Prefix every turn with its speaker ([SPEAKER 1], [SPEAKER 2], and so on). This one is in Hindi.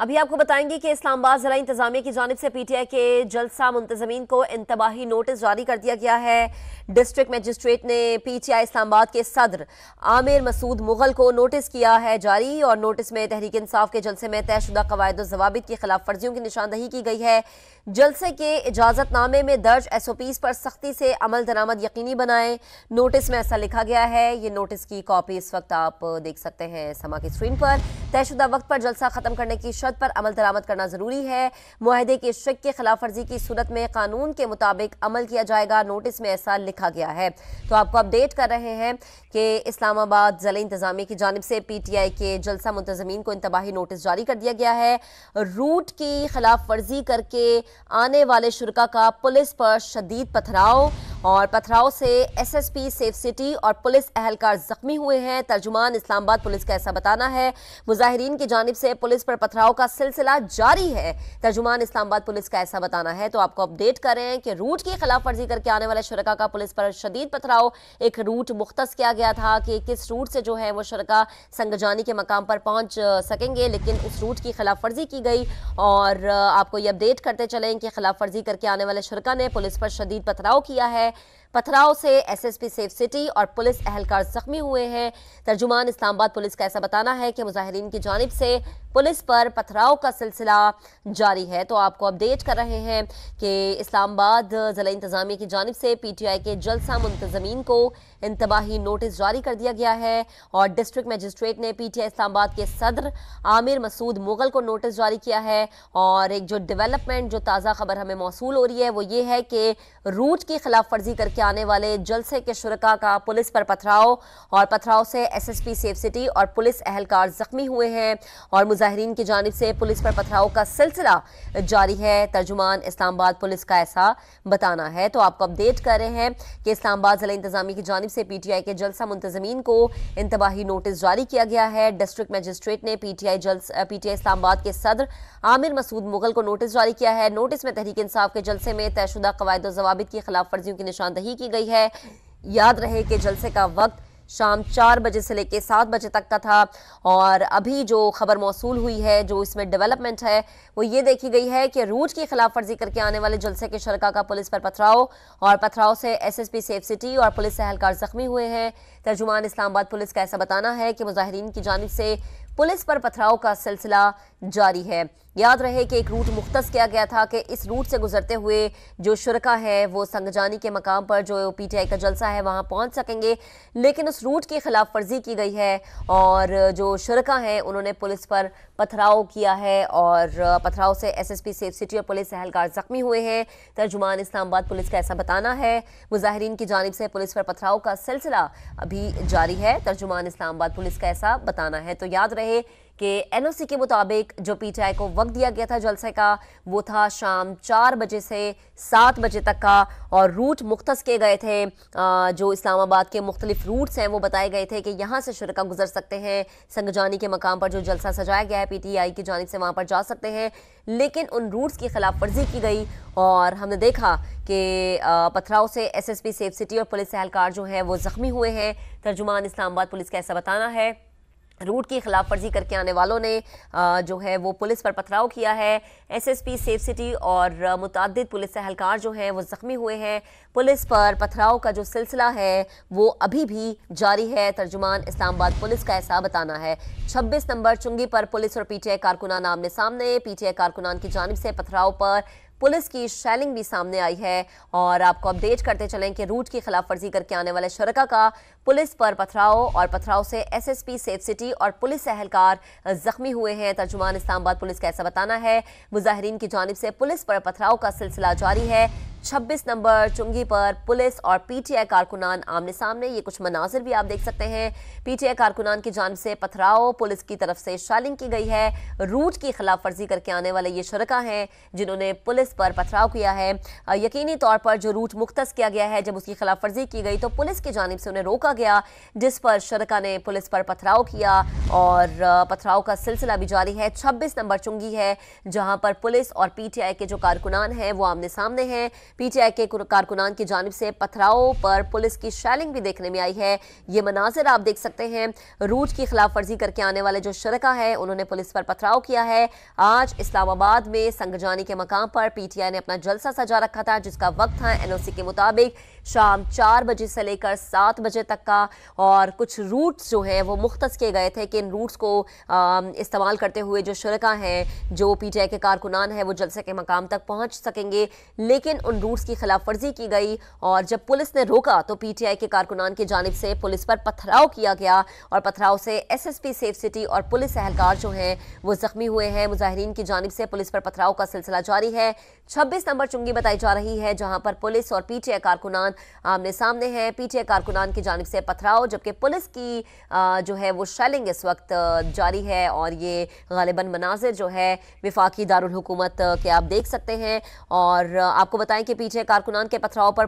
[SPEAKER 1] अभी आपको बताएंगे कि इस्लामाबाद जिला इंतजामिया की जानब से पीटीआई के जलसा मुंतजमीन को इंतबाही नोटिस जारी कर दिया गया है डिस्ट्रिक्ट मजिस्ट्रेट ने पीटीआई इस्लामाबाद के सदर आमिर मसूद मुगल को नोटिस किया है जारी और नोटिस में तहरीक इंसाफ के जलसे में तयशुदा कवायद जवाब की खिलाफ वर्जियों की निशानदही की गई है जलसे के इजाजतनामे में दर्ज एस ओ पीज पर सख्ती से अमल दरामद यकीनी बनाएं नोटिस में ऐसा लिखा गया है ये नोटिस की कॉपी इस वक्त आप देख सकते हैं समा की स्क्रीन पर तयशुदा वक्त पर जलसा ख़त्म करने की शर्त पर अमल दरामद करना ज़रूरी है माहदे के शक के खिलाफ वर्जी की सूरत में कानून के मुताबिक अमल किया जाएगा नोटिस में ऐसा लिखा गया है तो आपको अपडेट कर रहे हैं कि इस्लामाबाद ज़िले इंतजामी की जानब से पी टी आई के जलसा मुंतजमीन को इंतबाही नोटिस जारी कर दिया गया है रूट की खिलाफ वर्जी करके आने वाले शुरका का पुलिस पर शदीद पथराव और पथराव से एसएसपी सेफ सिटी और पुलिस अहलकार जख्मी हुए हैं तर्जुमान इस्लामाबाद पुलिस का ऐसा बताना है मुजाहरीन की जानब से पुलिस पर पथराव का सिलसिला जारी है तर्जुमान इस्लामाबाद पुलिस का ऐसा बताना है तो आपको अपडेट करें कि रूट की खिलाफ वर्जी करके आने वाले शुरा का पुलिस पर शदीद पथराव एक रूट मुख्त किया गया था कि किस रूट से जो है वो शुरा संगजानी के मकाम पर पहुंच सकेंगे लेकिन उस रूट की खिलाफ वर्जी की गई और आपको ये अपडेट करते चलें कि खिलाफ वर्जी करके आने वाले शुरा ने पुलिस पर शदीद पथराव किया है perché पथराव से एसएसपी सेफ सिटी और पुलिस अहलकार जख्मी हुए हैं तर्जुमान इस्लामाबाद पुलिस का ऐसा बताना है कि मुजाहरीन की जानब से पुलिस पर पथराव का सिलसिला जारी है तो आपको अपडेट कर रहे हैं कि इस्लामाबाद ज़िला इंतजामिया की जानब से पी के जलसा मुंतजमीन को इंतबाही नोटिस जारी कर दिया गया है और डिस्ट्रिक्ट मजिस्ट्रेट ने पी टी आई इस्लामाबाद के सदर आमिर मसूद मुगल को नोटिस जारी किया है और एक जो डेवलपमेंट जो ताज़ा खबर हमें मौसू हो रही है वो ये है कि रूट की खिलाफ वर्जी करके आने वाले जलसे के शुरा का पुलिस पर पथराव और पथराव से एसएसपी सेफ सिटी और पुलिस अहलकार जख्मी हुए हैं और मुजाहरीन की जानब से पुलिस पर पथराव का सिलसिला जारी है तर्जुमान इस्लामाबाद पुलिस का ऐसा बताना है तो आपको अपडेट कर रहे हैं कि इस्लामाबाद जिला इंतजामी की जानब से पी टी आई के जलसा मुंतजमीन को इंतबाही नोटिस जारी किया गया है डिस्ट्रिक्ट मजिस्ट्रेट ने पी टी आई जल्स पी टी आई इस्लामाबाद के सदर आमिर मसूद मुगल को नोटिस जारी किया है नोटिस में तहरीक इंसाफ के जलसे में तयशुदा कवायद और जवाब की खिलाफ वर्जियों की निशानदही नहीं की गई है याद रहे कि जलसे का वक्त शाम चार बजे से लेकर सात बजे तक का था और अभी जो खबर मौसू हुई है जो इसमें डेवलपमेंट है वो ये देखी गई है कि रूट की खिलाफ वर्जी करके आने वाले जलसे के शरका का पुलिस पर पथराव और पथराव से एसएसपी सेफ सिटी और पुलिस अहलकार जख्मी हुए हैं तर्जुमान इस्लामाबाद पुलिस का ऐसा बताना है कि मुजाहरीन की जानब से पुलिस पर पथराव का सिलसिला जारी है याद रहे कि एक रूट मुख्त किया गया था कि इस रूट से गुजरते हुए जो शुरा है वो संगजानी के मकाम पर जो पी टी आई का जलसा है वहाँ पहुँच सकेंगे लेकिन उस रूट की खिलाफ वर्जी की गई है और जो शुरा है उन्होंने पुलिस पर पथराव किया है और पथराव से S S P safe city और पुलिस अहलकार जख्मी हुए हैं तर्जुमान इस्लामाबाद पुलिस का ऐसा बताना है मुजाहरीन की जानब से पुलिस पर पथराव का सिलसिला अभी भी जारी है तर्जुमान इस्लामाबाद पुलिस का ऐसा बताना है तो याद रहे कि एनओसी के मुताबिक जो पीटीआई को वक्त दिया गया था जलसे का वो था शाम चार बजे से सात बजे तक का और रूट मुख्त किए गए थे जो इस्लामाबाद के मुख्तलिफ रूट्स हैं वो बताए गए थे कि यहाँ से शुरा गुजर सकते हैं संगजानी के मकाम पर जो जलसा सजाया गया है पीटीआई की जानब से वहाँ पर जा सकते हैं लेकिन उन रूट्स की खिलाफ वर्जी की गई और हमने देखा कि पथराव से एसएसपी सेफ सिटी और पुलिस एहलकार जो हैं वो ज़ख्मी हुए हैं तर्जुमान इस्लामाबाद पुलिस का ऐसा बताना है रूट की खिलाफ वर्जी करके आने वालों ने जो है वो पुलिस पर पथराव किया है एसएसपी सेफ सिटी और मुतद पुलिस अहलकार जो हैं वो ज़ख्मी हुए हैं पुलिस पर पथराव का जो सिलसिला है वो अभी भी जारी है तर्जुमान इस्लामाबाद पुलिस का ऐसा बताना है 26 नंबर चुंगी पर पुलिस और पीटीआई कारकुनान आमने सामने पीटीआई कारकुनान की जानब से पथराव पर पुलिस की शैलिंग भी सामने आई है और आपको अपडेट करते चलें कि रूट की खिलाफ वर्जी करके आने वाले शरका का पुलिस पर पथराव और पथराव से एसएसपी सेफ सिटी और पुलिस अहलकार जख्मी हुए हैं तर्जुमान इस्लामाबाद पुलिस का ऐसा बताना है मुजाहरीन की जानब से पुलिस पर पथराव का सिलसिला जारी है 26 नंबर चुंगी पर पुलिस और पीटीआई कारकुनान आमने सामने ये कुछ मनाजिर भी आप देख सकते हैं पीटीआई कारकुनान की जान से पथराव पुलिस की तरफ से शालिंग की गई है रूट की खिलाफ वर्जी करके आने वाले ये शरका हैं जिन्होंने पुलिस पर पथराव किया है यकीनी तौर पर जो रूट मुख्त किया गया है जब उसकी खिलाफ वर्जी की गई तो पुलिस की जानब से उन्हें रोका गया जिस पर शरका ने पुलिस पर पथराव किया और पथराव का सिलसिला भी जारी है छब्बीस नंबर चुंगी है जहाँ पर पुलिस और पी टी आई के जो कारकुनान हैं वो आमने सामने हैं पीटीआई के कारकुनान की जानब से पथराव पर पुलिस की शैलिंग भी देखने में आई है ये मनाजिर आप देख सकते हैं रूट की खिलाफ वर्जी करके आने वाले जो शरका है उन्होंने पुलिस पर पथराव किया है आज इस्लामाबाद में संगजानी के मकाम पर पीटीआई ने अपना जलसा सजा रखा था जिसका वक्त था एनओसी के मुताबिक शाम चार बजे से लेकर सात बजे तक का और कुछ रूट्स जो हैं वो मुख्त किए गए थे कि इन रूट्स को इस्तेमाल करते हुए जो शरका हैं जो पी टी आई के कारकुनान हैं वो जलसे के मकाम तक पहुँच सकेंगे लेकिन उन रूट्स की खिलाफ वर्जी की गई और जब पुलिस ने रोका तो पी टी आई के कारकुनान की जानब से पुलिस पर पथराव किया गया और पथराव से S S P safe city और पुलिस एहलकार जो हैं वो ज़ख्मी हुए हैं मुजाहरीन की जानब से पुलिस पर पथराव का सिलसिला जारी है छब्बीस नंबर चुंगी बताई जा रही है जहां पर पुलिस और पीटीआई कारकुनान आमने सामने हैं पीटीए कारकुनान की जानब से पथराव जबकि पुलिस की जो है वो शेलिंग इस वक्त जारी है और ये गालिबा मनाजिर जो है विफाकी दारकूमत के आप देख सकते हैं और आपको बताएं कि पीछे कारकुनान के पथराव पर